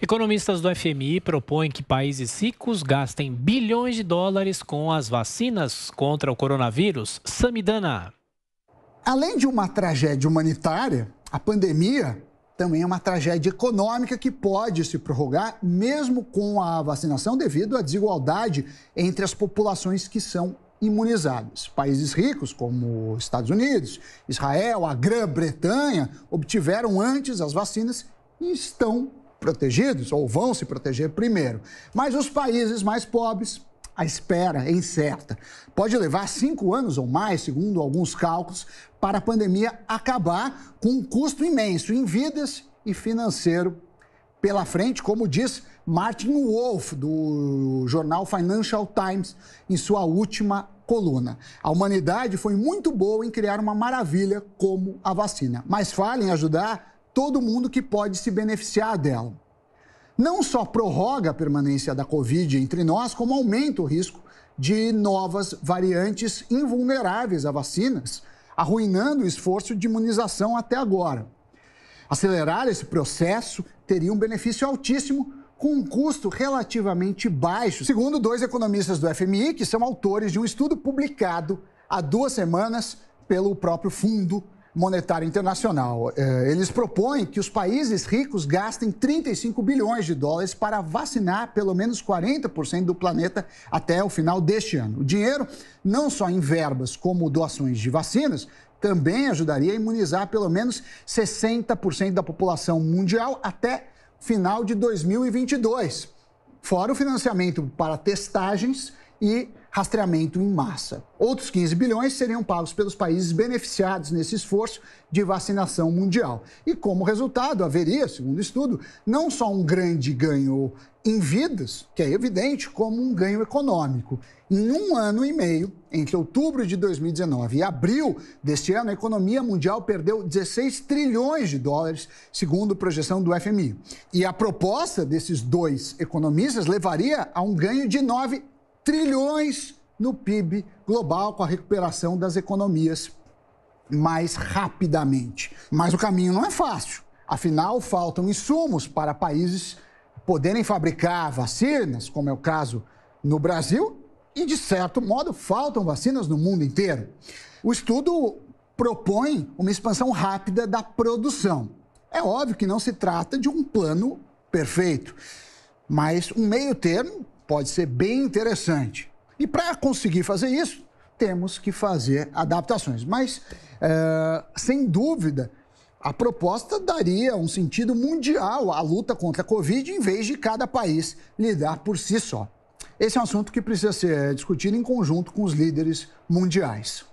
Economistas do FMI propõem que países ricos gastem bilhões de dólares com as vacinas contra o coronavírus. Samidana. Além de uma tragédia humanitária, a pandemia também é uma tragédia econômica que pode se prorrogar, mesmo com a vacinação, devido à desigualdade entre as populações que são imunizadas. Países ricos, como Estados Unidos, Israel, a Grã-Bretanha, obtiveram antes as vacinas e estão protegidos, ou vão se proteger primeiro. Mas os países mais pobres, a espera é incerta. Pode levar cinco anos ou mais, segundo alguns cálculos, para a pandemia acabar com um custo imenso em vidas e financeiro pela frente, como diz Martin Wolf, do jornal Financial Times, em sua última coluna. A humanidade foi muito boa em criar uma maravilha como a vacina, mas falem em ajudar todo mundo que pode se beneficiar dela. Não só prorroga a permanência da Covid entre nós, como aumenta o risco de novas variantes invulneráveis a vacinas, arruinando o esforço de imunização até agora. Acelerar esse processo teria um benefício altíssimo com um custo relativamente baixo, segundo dois economistas do FMI, que são autores de um estudo publicado há duas semanas pelo próprio fundo Monetária Internacional, é, eles propõem que os países ricos gastem 35 bilhões de dólares para vacinar pelo menos 40% do planeta até o final deste ano. O dinheiro, não só em verbas como doações de vacinas, também ajudaria a imunizar pelo menos 60% da população mundial até final de 2022. Fora o financiamento para testagens e rastreamento em massa. Outros 15 bilhões seriam pagos pelos países beneficiados nesse esforço de vacinação mundial. E como resultado, haveria, segundo o estudo, não só um grande ganho em vidas, que é evidente, como um ganho econômico. Em um ano e meio, entre outubro de 2019 e abril deste ano, a economia mundial perdeu 16 trilhões de dólares, segundo projeção do FMI. E a proposta desses dois economistas levaria a um ganho de 9 trilhões no PIB global com a recuperação das economias mais rapidamente. Mas o caminho não é fácil. Afinal, faltam insumos para países poderem fabricar vacinas, como é o caso no Brasil, e de certo modo faltam vacinas no mundo inteiro. O estudo propõe uma expansão rápida da produção. É óbvio que não se trata de um plano perfeito, mas um meio termo pode ser bem interessante. E para conseguir fazer isso, temos que fazer adaptações. Mas, é, sem dúvida, a proposta daria um sentido mundial à luta contra a Covid, em vez de cada país lidar por si só. Esse é um assunto que precisa ser é, discutido em conjunto com os líderes mundiais.